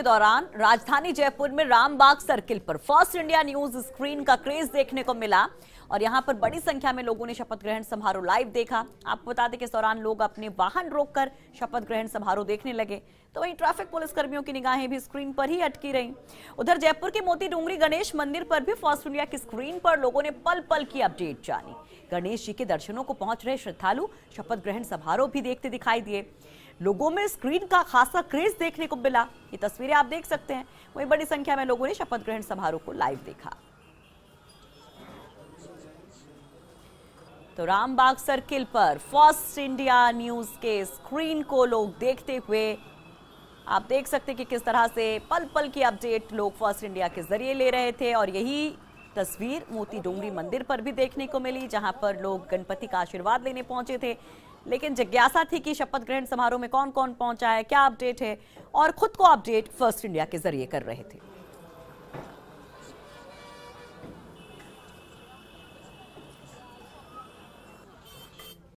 के दौरान राजधानी जयपुर में रामबाग सर्किल पर फर्स्ट इंडिया न्यूज स्क्रीन का क्रेज देखने को मिला और यहां पर बड़ी संख्या में लोगों ने शपथ ग्रहण समारोह लाइव देखा आपको बता दें कि इस दौरान लोग अपने वाहन रोककर शपथ ग्रहण समारोह देखने लगे तो वहीं ट्रैफिक पुलिसकर्मियों की निगाहें भी स्क्रीन पर ही अटकी रहीं उधर जयपुर के मोती डूंगरी गणेश मंदिर पर भी फर्स्ट इंडिया की स्क्रीन पर लोगों ने पल पल की अपडेट जानी गणेश जी के दर्शनों को पहुंच रहे श्रद्धालु शपथ ग्रहण समारोह भी देखते दिखाई दिए लोगों में स्क्रीन का खासा क्रेज देखने को मिला ये तस्वीरें आप देख सकते हैं वही बड़ी संख्या में लोगों ने शपथ ग्रहण समारोह को लाइव देखा तो रामबाग सर्किल पर फर्स्ट इंडिया न्यूज के स्क्रीन को लोग देखते हुए आप देख सकते कि किस तरह से पल पल की अपडेट लोग फर्स्ट इंडिया के जरिए ले रहे थे और यही तस्वीर मोती डोंगरी मंदिर पर भी देखने को मिली जहां पर लोग गणपति का आशीर्वाद लेने पहुंचे थे लेकिन जिज्ञासा थी कि शपथ ग्रहण समारोह में कौन कौन पहुंचा है क्या अपडेट है और खुद को अपडेट फर्स्ट इंडिया के जरिए कर रहे थे